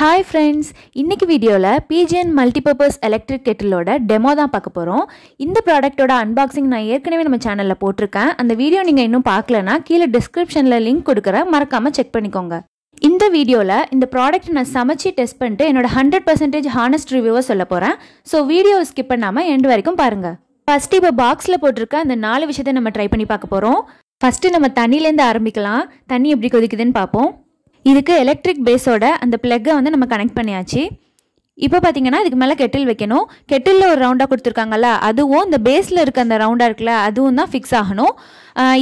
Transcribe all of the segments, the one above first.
hi friends இன்றைக்கி வீடியோவில் Pigeon multipurpose electric கெட்டிலோட டெமோ தான் பார்க்க போகிறோம் இந்த ப்ராடக்ட்டோட அன்பாக்சிங் நான் ஏற்கனவே நம்ம சேனலில் போட்டிருக்கேன் அந்த வீடியோ நீங்கள் இன்னும் பார்க்கலனா கீழே டிஸ்கிரிப்ஷனில் லிங்க் கொடுக்குறேன் மறக்காமல் செக் பண்ணிக்கோங்க இந்த வீடியோவில் இந்த ப்ராடக்ட் நான் சமைச்சி டெஸ்ட் பண்ணிட்டு என்னோட ஹண்ட்ரட் பர்சன்டேஜ் ஹானஸ்ட் ரிவ்யூவை சொல்ல போகிறேன் ஸோ வீடியோவை ஸ்கிப் பண்ணாமல் எண்டு வரைக்கும் பாருங்கள் ஃபஸ்ட்டு இப்போ பாக்ஸில் போட்டிருக்க அந்த நாலு விஷயத்தை நம்ம ட்ரை பண்ணி பார்க்க போகிறோம் ஃபஸ்ட்டு நம்ம தண்ணியிலேருந்து ஆரம்பிக்கலாம் தண்ணி எப்படி கொதிக்குதுன்னு பார்ப்போம் இதுக்கு எலக்ட்ரிக் பேஸோட அந்த ப்ளக்கை வந்து நம்ம கனெக்ட் பண்ணியாச்சு இப்போ பார்த்தீங்கன்னா இதுக்கு மேலே கெட்டில் வைக்கணும் கெட்டிலில் ஒரு ரவுண்டாக கொடுத்துருக்காங்கல்ல அதுவும் இந்த பேஸில் இருக்க அந்த ரவுண்டாக இருக்குல்ல அதுவும் தான் ஃபிக்ஸ் ஆகணும்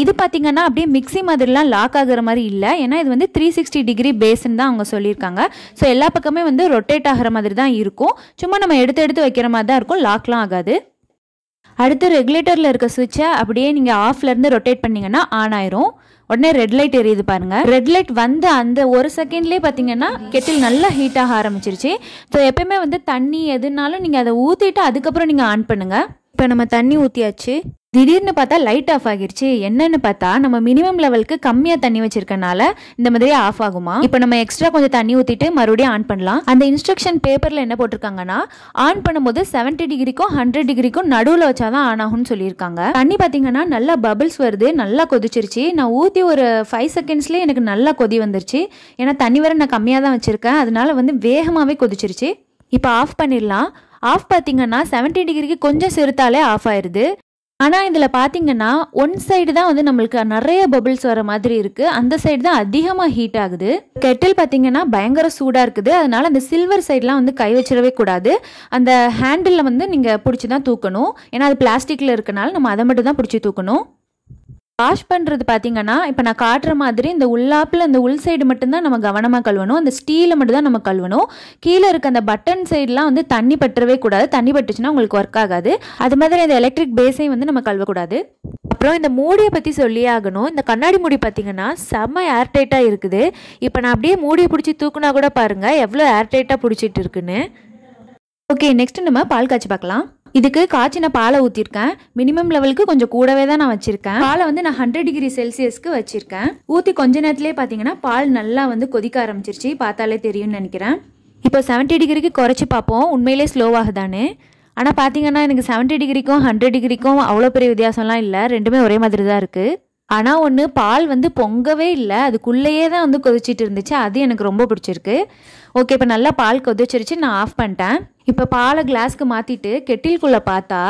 இது பார்த்திங்கன்னா அப்படியே மிக்சி மாதிரிலாம் லாக் ஆகிற மாதிரி இல்லை ஏன்னா இது வந்து த்ரீ சிக்ஸ்டி டிகிரி பேஸ்ன்னு தான் அவங்க சொல்லியிருக்காங்க ஸோ எல்லா பக்கமே வந்து ரொட்டேட் ஆகிற மாதிரி தான் இருக்கும் சும்மா நம்ம எடுத்து எடுத்து வைக்கிற மாதிரி தான் இருக்கும் லாக்லாம் ஆகாது அடுத்து ரெகுலேட்டரில் இருக்க சுவிட்சை அப்படியே நீங்கள் ஆஃப்லேருந்து ரொட்டேட் பண்ணிங்கன்னா ஆன் ஆயிரும் உடனே ரெட் லைட் எரியுது பாருங்கள் ரெட் லைட் வந்த அந்த ஒரு செகண்ட்லேயே பார்த்தீங்கன்னா கெட்டில் நல்லா ஹீட் ஆக ஆரம்பிச்சிருச்சு ஸோ எப்பயுமே வந்து தண்ணி எதுனாலும் நீங்கள் அதை ஊற்றிட்டு அதுக்கப்புறம் நீங்கள் ஆன் பண்ணுங்கள் இப்போ நம்ம தண்ணி ஊற்றியாச்சு திடீர்னு பார்த்தா லைட் ஆஃப் ஆகிருச்சு என்னன்னு பார்த்தா நம்ம மினிமம் லெவலுக்கு கம்மியாக தண்ணி வச்சிருக்கனால இந்த மாதிரி ஆஃப் ஆகுமா இப்போ நம்ம எக்ஸ்ட்ரா கொஞ்சம் தண்ணி ஊற்றிட்டு மறுபடியும் ஆன் பண்ணலாம் அந்த இன்ஸ்ட்ரக்ஷன் பேப்பரில் என்ன போட்டிருக்காங்கன்னா ஆன் பண்ணும்போது செவன்டி டிகிரிக்கும் ஹண்ட்ரட் டிகிரிக்கும் நடுவில் வச்சா தான் ஆன் ஆகும்னு சொல்லியிருக்காங்க தண்ணி பார்த்தீங்கன்னா நல்லா பபிள்ஸ் வருது நல்லா கொதிச்சிருச்சு நான் ஊற்றி ஒரு ஃபைவ் செகண்ட்ஸ்லேயே எனக்கு நல்லா கொதி வந்துருச்சு ஏன்னா தண்ணி வர நான் கம்மியாக தான் வச்சுருக்கேன் அதனால வந்து வேகமாகவே கொதிச்சிருச்சு இப்போ ஆஃப் பண்ணிடலாம் ஆஃப் பார்த்தீங்கன்னா செவன்டி டிகிரிக்கு கொஞ்சம் சிறுத்தாலே ஆஃப் ஆயிடுது ஆனால் இதில் பார்த்தீங்கன்னா ஒன் சைடு தான் வந்து நம்மளுக்கு நிறைய பபிள்ஸ் வர மாதிரி இருக்குது அந்த சைடு தான் அதிகமாக ஹீட் ஆகுது கெட்டில் பார்த்தீங்கன்னா பயங்கர சூடாக இருக்குது அதனால் அந்த சில்வர் சைட்லாம் வந்து கை வச்சிடவே கூடாது அந்த ஹேண்டிலில் வந்து நீங்கள் பிடிச்சி தான் தூக்கணும் ஏன்னா அது பிளாஸ்டிக்கில் இருக்கனால நம்ம அதை மட்டும் தான் பிடிச்சி தூக்கணும் வாஷ் பண்ணுறது பார்த்தீங்கன்னா இப்போ நான் காட்டுற மாதிரி இந்த உள்ளாப்பில் இந்த உள் சைடு மட்டும்தான் நம்ம கவனமாக கழுவணும் அந்த ஸ்டீலை மட்டும் தான் நம்ம கழுவணும் கீழே இருக்க அந்த பட்டன் சைடெலாம் வந்து தண்ணி பற்றவே கூடாது தண்ணி பட்டுச்சுன்னா உங்களுக்கு ஒர்க் ஆகாது அது மாதிரி இந்த எலக்ட்ரிக் பேஸையும் வந்து நம்ம கழுவக்கூடாது அப்புறம் இந்த மூடியை பற்றி சொல்லி ஆகணும் இந்த கண்ணாடி மூடி பார்த்தீங்கன்னா செம்ம ஏர்டைட்டாக இருக்குது இப்போ நான் அப்படியே மூடியை பிடிச்சி தூக்குனா கூட பாருங்கள் எவ்வளோ ஏர்டைட்டாக பிடிச்சிட்டு இருக்குன்னு ஓகே நெக்ஸ்ட் நம்ம பால் காய்ச்சி பார்க்கலாம் இதுக்கு காய்ச்சின பாலை ஊற்றிருக்கேன் மினிமம் லெவலுக்கு கொஞ்சம் கூடவே தான் நான் வச்சுருக்கேன் பாலை வந்து நான் ஹண்ட்ரட் டிகிரி செல்சியஸ்க்கு வச்சுருக்கேன் ஊற்றி கொஞ்ச நேரத்துலேயே பார்த்தீங்கன்னா பால் நல்லா வந்து கொதிக்க ஆரம்பிச்சிருச்சு பார்த்தாலே தெரியும்னு நினைக்கிறேன் இப்போ செவன்ட்டி டிகிரிக்கு குறைச்சி பார்ப்போம் உண்மையிலே ஸ்லோவாகுதானு ஆனால் பார்த்தீங்கன்னா எனக்கு செவன்ட்டி டிகிரிக்கும் ஹண்ட்ரட் டிகிரிக்கும் அவ்வளோ பெரிய வித்தியாசம்லாம் இல்லை ரெண்டுமே ஒரே மாதிரி தான் இருக்குது ஆனால் ஒன்று பால் வந்து பொங்கவே இல்லை அதுக்குள்ளேயே தான் வந்து கொதிச்சிட்டு இருந்துச்சு அது எனக்கு ரொம்ப பிடிச்சிருக்கு ஓகே இப்போ நல்லா பால் கொதிச்சிருச்சு நான் ஆஃப் பண்ணிட்டேன் இப்போ பாலை கிளாஸ்க்கு மாற்றிட்டு கெட்டில்குள்ளே பார்த்தா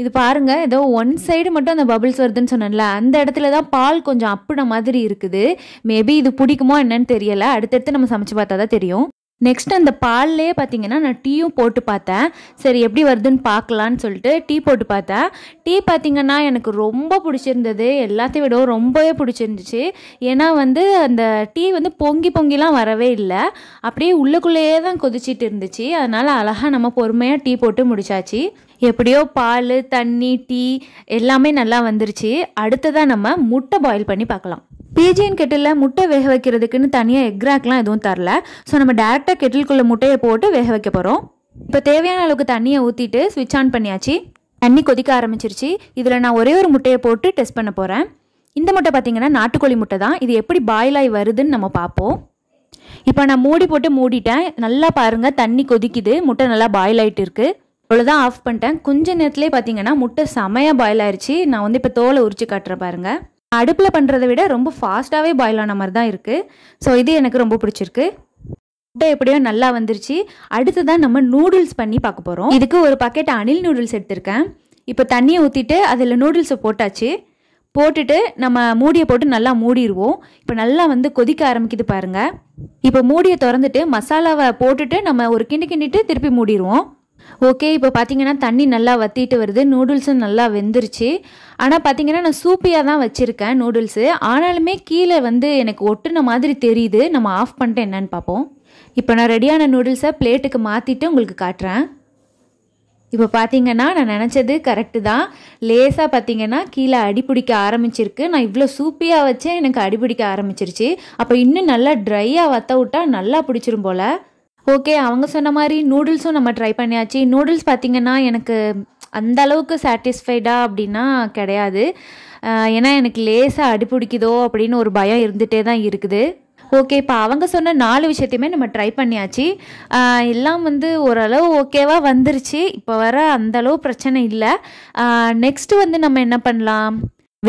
இது பாருங்கள் ஏதோ ஒன் சைடு மட்டும் அந்த பபிள்ஸ் வருதுன்னு சொன்னேன்ல அந்த இடத்துல தான் பால் கொஞ்சம் அப்புன மாதிரி இருக்குது மேபி இது பிடிக்குமோ என்னன்னு தெரியலை அடுத்தடுத்து நம்ம சமைச்சு பார்த்தா தான் தெரியும் நெக்ஸ்ட் அந்த பால்லே பார்த்தீங்கன்னா நான் டீயும் போட்டு பார்த்தேன் சரி எப்படி வருதுன்னு பார்க்கலான்னு சொல்லிட்டு டீ போட்டு பார்த்தேன் டீ பார்த்திங்கன்னா எனக்கு ரொம்ப பிடிச்சிருந்தது எல்லாத்தையும் விட ரொம்பவே பிடிச்சிருந்துச்சு ஏன்னா வந்து அந்த டீ வந்து பொங்கி பொங்கிலாம் வரவே இல்லை அப்படியே உள்ளுக்குள்ளேயே தான் கொதிச்சிட்டு இருந்துச்சு அதனால் அழகாக நம்ம பொறுமையாக டீ போட்டு முடிச்சாச்சு எப்படியோ பால் தண்ணி டீ எல்லாமே நல்லா வந்துருச்சு அடுத்ததாக நம்ம முட்டை பாயில் பண்ணி பார்க்கலாம் பிஜிஎன் கெட்டிலில் முட்டை வேக வைக்கிறதுக்குன்னு தனியாக எக்ராக்லாம் எதுவும் தரல ஸோ நம்ம டேரெக்டாக கெட்டிலுக்குள்ளே முட்டையை போட்டு வேக வைக்க போகிறோம் இப்போ தேவையான அளவுக்கு தண்ணியை ஊற்றிட்டு சுவிட்ச் ஆன் பண்ணியாச்சு தண்ணி கொதிக்க ஆரம்பிச்சிருச்சு இதில் நான் ஒரே ஒரு முட்டையை போட்டு டெஸ்ட் பண்ண போகிறேன் இந்த முட்டை பார்த்தீங்கன்னா நாட்டுக்கோழி முட்டை தான் இது எப்படி பாயில் ஆகி வருதுன்னு நம்ம பார்ப்போம் இப்போ நான் மூடி போட்டு மூடிட்டேன் நல்லா பாருங்கள் தண்ணி கொதிக்குது முட்டை நல்லா பாயில் ஆகிட்டு இருக்குது இவ்வளோதான் ஆஃப் பண்ணிட்டேன் கொஞ்ச நேரத்துலேயே பார்த்தீங்கன்னா முட்டை செமையாக பாயில் ஆயிடுச்சு நான் வந்து இப்போ தோலை உரிச்சு காட்டுற பாருங்க அடுப்பில் பண்ணுறதை விட ரொம்ப ஃபாஸ்ட்டாகவே பாயில் ஆன மாதிரி தான் இருக்குது ஸோ இது எனக்கு ரொம்ப பிடிச்சிருக்கு முட்டை எப்படியோ நல்லா வந்துருச்சு அடுத்து தான் நம்ம நூடுல்ஸ் பண்ணி பார்க்க போகிறோம் இதுக்கு ஒரு பக்கெட் அணில் நூடுல்ஸ் எடுத்திருக்கேன் இப்போ தண்ணியை ஊற்றிட்டு அதில் நூடுல்ஸை போட்டாச்சு போட்டுட்டு நம்ம மூடியை போட்டு நல்லா மூடிடுவோம் இப்போ நல்லா வந்து கொதிக்க ஆரம்பிக்குது பாருங்கள் இப்போ மூடியை திறந்துட்டு மசாலாவை போட்டுட்டு நம்ம ஒரு கிண்டி கிண்டிட்டு திருப்பி மூடிடுவோம் ஓகே இப்போ பார்த்தீங்கன்னா தண்ணி நல்லா வற்றிட்டு வருது நூடுல்ஸும் நல்லா வெந்துருச்சு ஆனால் பார்த்தீங்கன்னா நான் சூப்பியாக தான் வச்சுருக்கேன் நூடுல்ஸு ஆனாலுமே கீழே வந்து எனக்கு ஒட்டுன மாதிரி தெரியுது நம்ம ஆஃப் பண்ணிட்டு என்னன்னு பார்ப்போம் இப்போ நான் ரெடியான நூடுல்ஸை பிளேட்டுக்கு மாற்றிட்டு உங்களுக்கு காட்டுறேன் இப்போ பார்த்தீங்கன்னா நான் நினச்சது கரெக்டு தான் லேசாக பார்த்தீங்கன்னா கீழே அடிப்பிடிக்க ஆரம்பிச்சிருக்கு நான் இவ்வளோ சூப்பியாக வச்சேன் எனக்கு அடிப்பிடிக்க ஆரம்பிச்சிருச்சு அப்போ இன்னும் நல்லா ட்ரையாக வற்ற விட்டால் நல்லா பிடிச்சிரும் போல் ஓகே அவங்க சொன்ன மாதிரி நூடுல்ஸும் நம்ம ட்ரை பண்ணியாச்சு நூடுல்ஸ் பார்த்திங்கன்னா எனக்கு அந்த அளவுக்கு சாட்டிஸ்ஃபைடாக அப்படின்னா கிடையாது ஏன்னா எனக்கு லேசாக அடிப்பிடிக்குதோ அப்படின்னு ஒரு பயம் இருந்துகிட்டே தான் இருக்குது ஓகே இப்போ அவங்க சொன்ன நாலு விஷயத்தையுமே நம்ம ட்ரை பண்ணியாச்சு எல்லாம் வந்து ஓரளவு ஓகேவாக வந்துருச்சு இப்போ வர அந்தளவு பிரச்சனை இல்லை நெக்ஸ்ட்டு வந்து நம்ம என்ன பண்ணலாம்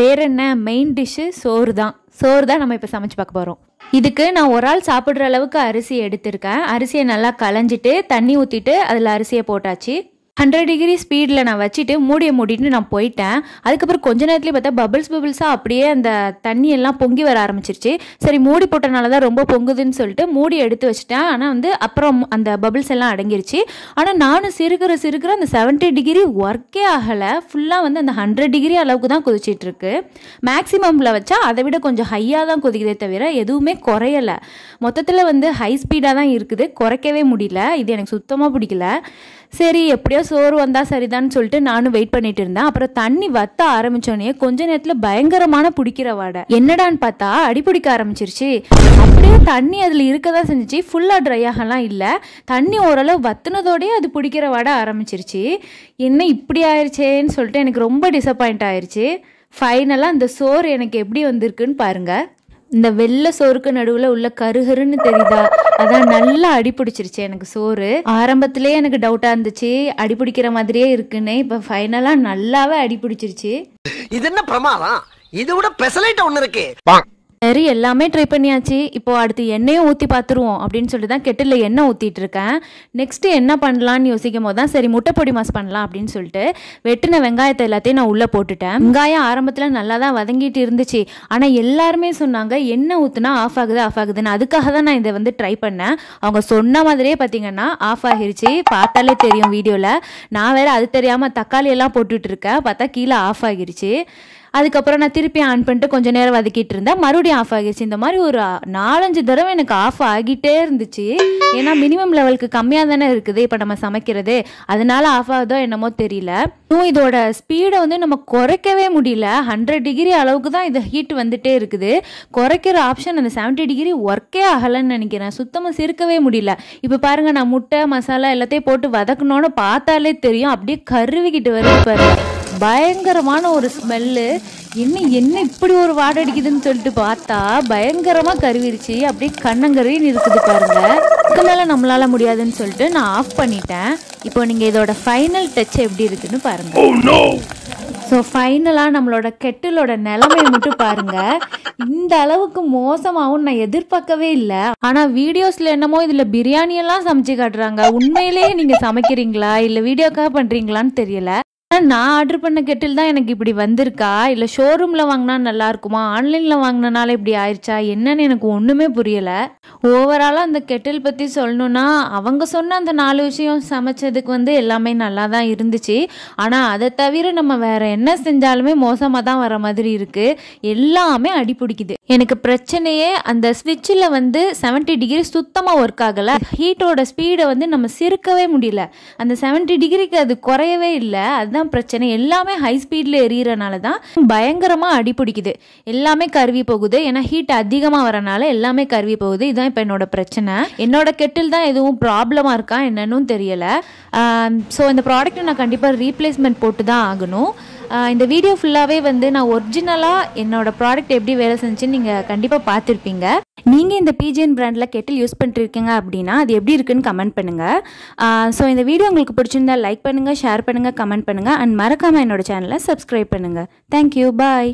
வேற என்ன மெயின் டிஷ்ஷு சோறு தான் சோறு தான் நம்ம இப்போ சமைச்சு பார்க்க போகிறோம் இதுக்கு நான் ஒரு ஆள் சாப்பிட்ற அளவுக்கு அரிசி எடுத்திருக்கேன் அரிசியை நல்லா களைஞ்சிட்டு தண்ணி ஊற்றிட்டு அதில் அரிசியை போட்டாச்சு ஹண்ட்ரட் டிகிரி ஸ்பீடில் நான் வச்சுட்டு மூடிய மூடிட்டு நான் போயிட்டேன் அதுக்கப்புறம் கொஞ்ச நேரத்துலேயே பார்த்தா பபிள்ஸ் பபிள்ஸாக அப்படியே அந்த தண்ணி எல்லாம் பொங்கி வர ஆரம்பிச்சிருச்சு சரி மூடி போட்டனால தான் ரொம்ப பொங்குதுன்னு சொல்லிட்டு மூடி எடுத்து வச்சுட்டேன் ஆனால் வந்து அப்புறம் அந்த பபிள்ஸ் எல்லாம் அடங்கிருச்சு ஆனால் நானும் சிறுகிற சிறுகிற அந்த செவன்ட்டி டிகிரி ஒர்க்கே ஆகலை ஃபுல்லாக வந்து அந்த ஹண்ட்ரட் டிகிரி அளவுக்கு தான் கொதிச்சிட்டு இருக்கு மேக்ஸிமமில் வச்சா அதை விட கொஞ்சம் ஹையாக தான் கொதிக்குதே தவிர எதுவுமே குறையலை மொத்தத்தில் வந்து ஹை ஸ்பீடாக தான் இருக்குது குறைக்கவே முடியல இது எனக்கு சுத்தமாக பிடிக்கல சரி எப்படியோ சோறு வந்தால் சரிதான்னு சொல்லிட்டு நானும் வெயிட் பண்ணிட்டு இருந்தேன் அப்புறம் தண்ணி வத்த ஆரம்பிச்சோடனே கொஞ்ச நேரத்தில் பயங்கரமான பிடிக்கிற வாடை என்னடான்னு பார்த்தா அடிப்பிடிக்க ஆரம்பிச்சிருச்சு அப்படியே தண்ணி அதில் இருக்க தான் செஞ்சிச்சு ஃபுல்லாக ட்ரை ஆகலாம் இல்லை தண்ணி ஓரளவு வத்துனதோடய அது பிடிக்கிற வாடை ஆரம்பிச்சிருச்சு என்ன இப்படி ஆயிடுச்சேன்னு சொல்லிட்டு எனக்கு ரொம்ப டிசப்பாயிண்ட் ஆயிடுச்சு ஃபைனலாக அந்த சோறு எனக்கு எப்படி வந்திருக்குன்னு பாருங்கள் இந்த வெள்ளை சோறுக்கு நடுவுல உள்ள கருகருன்னு தெரியுதா அதான் நல்லா அடிபிடிச்சிருச்சு எனக்கு சோறு ஆரம்பத்திலே எனக்கு டவுட்டா இருந்துச்சு பிடிக்கிற மாதிரியே இருக்குன்னு இப்ப ஃபைனலாக நல்லாவே அடிபிடிச்சிருச்சு இது என்ன பிரமாதம் இதோட விட பெசலைட் ஒன்று இருக்கு சரி எல்லாமே ட்ரை பண்ணியாச்சு இப்போது அடுத்து எண்ணெயும் ஊற்றி பார்த்துருவோம் அப்படின்னு சொல்லிட்டு தான் கெட்டில் எண்ணெய் ஊற்றிட்டு இருக்கேன் நெக்ஸ்ட்டு என்ன பண்ணலான்னு யோசிக்கும் போது தான் சரி முட்டைப்பொடி மாஸ் பண்ணலாம் அப்படின்னு சொல்லிட்டு வெட்டின வெங்காயத்தை எல்லாத்தையும் நான் உள்ளே போட்டுட்டேன் வெங்காயம் ஆரம்பத்தில் நல்லா தான் வதங்கிட்டு இருந்துச்சு ஆனால் எல்லாருமே சொன்னாங்க எண்ணெய் ஊற்றுனா ஆஃப் ஆகுது ஆஃப் ஆகுதுன்னு அதுக்காக தான் நான் இதை வந்து ட்ரை பண்ணேன் அவங்க சொன்ன மாதிரியே பார்த்தீங்கன்னா ஆஃப் ஆகிருச்சு பார்த்தாலே தெரியும் வீடியோவில் நான் வேறு அது தெரியாமல் தக்காளி எல்லாம் போட்டுட்ருக்கேன் பார்த்தா கீழே ஆஃப் ஆகிருச்சு அதுக்கப்புறம் நான் திருப்பி ஆன் பண்ணிட்டு கொஞ்சம் நேரம் வதக்கிட்டு இருந்தேன் மறுபடியும் ஆஃப் ஆகிடுச்சு இந்த மாதிரி ஒரு நாலஞ்சு தடவை எனக்கு ஆஃப் ஆகிட்டே இருந்துச்சு ஏன்னா மினிமம் லெவலுக்கு கம்மியாக தானே இருக்குது இப்போ நம்ம சமைக்கிறது அதனால ஆஃப் ஆகுதோ என்னமோ தெரியல இன்னும் இதோட ஸ்பீடை வந்து நம்ம குறைக்கவே முடியல ஹண்ட்ரட் டிகிரி அளவுக்கு தான் இது ஹீட் வந்துட்டே இருக்குது குறைக்கிற ஆப்ஷன் அந்த செவன்ட்டி டிகிரி ஒர்க்கே ஆகலைன்னு நினைக்கிறேன் சுத்தமாக சிரிக்கவே முடியல இப்போ பாருங்கள் நான் முட்டை மசாலா எல்லாத்தையும் போட்டு வதக்கணும்னு பார்த்தாலே தெரியும் அப்படியே கருவிக்கிட்டு வருது பாருங்கள் பயங்கரமான ஒரு ஸ்மெல்லு இன்னும் என்ன இப்படி ஒரு வாடை அடிக்குதுன்னு சொல்லிட்டு பார்த்தா பயங்கரமாக கருவிருச்சு அப்படியே கண்ணங்கரின்னு இருக்குது பாருங்க இதுக்கு மேலே நம்மளால முடியாதுன்னு சொல்லிட்டு நான் ஆஃப் பண்ணிட்டேன் இப்போ நீங்கள் இதோட ஃபைனல் டச் எப்படி இருக்குன்னு பாருங்கள் ஸோ ஃபைனலாக நம்மளோட கெட்டிலோட நிலைமையை மட்டும் பாருங்க இந்த அளவுக்கு மோசமாகவும் நான் எதிர்பார்க்கவே இல்லை ஆனால் வீடியோஸில் என்னமோ இதில் பிரியாணியெல்லாம் சமைச்சு காட்டுறாங்க உண்மையிலேயே நீங்கள் சமைக்கிறீங்களா இல்லை வீடியோக்காக பண்ணுறீங்களான்னு தெரியல நான் ஆர்டர் பண்ண கெட்டில் தான் எனக்கு இப்படி வந்திருக்கா இல்லை ஷோரூமில் வாங்கினா நல்லா இருக்குமா ஆன்லைனில் வாங்கினனால இப்படி ஆயிடுச்சா என்னன்னு எனக்கு ஒன்றுமே புரியலை ஓவராலாக அந்த கெட்டில் பற்றி சொல்லணுன்னா அவங்க சொன்ன அந்த நாலு விஷயம் சமைச்சதுக்கு வந்து எல்லாமே நல்லா தான் இருந்துச்சு ஆனால் அதை தவிர நம்ம வேறு என்ன செஞ்சாலுமே மோசமாக தான் வர மாதிரி இருக்குது எல்லாமே அடிபிடிக்குது எனக்கு பிரச்சனையே அந்த ஸ்விட்சில் வந்து செவன்ட்டி டிகிரி சுத்தமாக ஒர்க் ஆகலை ஹீட்டோட ஸ்பீடை வந்து நம்ம சிறுக்கவே முடியல அந்த செவன்ட்டி டிகிரிக்கு அது குறையவே இல்லை அது அதுதான் பிரச்சனை எல்லாமே ஹை ஸ்பீடில் எரியறனால தான் பயங்கரமாக அடிப்பிடிக்குது எல்லாமே கருவி போகுது ஏன்னா ஹீட் அதிகமாக வரனால எல்லாமே கருவி போகுது இதுதான் இப்போ என்னோட பிரச்சனை என்னோட கெட்டில் தான் எதுவும் ப்ராப்ளமாக இருக்கா என்னன்னு தெரியலை ஸோ இந்த ப்ராடக்ட்டை நான் கண்டிப்பாக ரீப்ளேஸ்மெண்ட் போட்டு தான் ஆகணும் இந்த வீடியோ ஃபுல்லாகவே வந்து நான் ஒரிஜினலாக என்னோடய ப்ராடக்ட் எப்படி வேலை செஞ்சுன்னு நீங்கள் கண்டிப்பாக பார்த்துருப்பீங்க நீங்கள் இந்த பிஜிஎன் பிராண்டில் கெட்டில் யூஸ் பண்ணிருக்கீங்க அப்படின்னா அது எப்படி இருக்குன்னு கமெண்ட் பண்ணுங்கள் ஸோ இந்த வீடியோ உங்களுக்கு பிடிச்சிருந்தா லைக் பண்ணுங்கள் ஷேர் பண்ணுங்கள் கமெண்ட் பண்ணுங்கள் அண்ட் மறக்காமல் என்னோடய சேனலை சப்ஸ்கிரைப் பண்ணுங்கள் தேங்க்யூ பாய்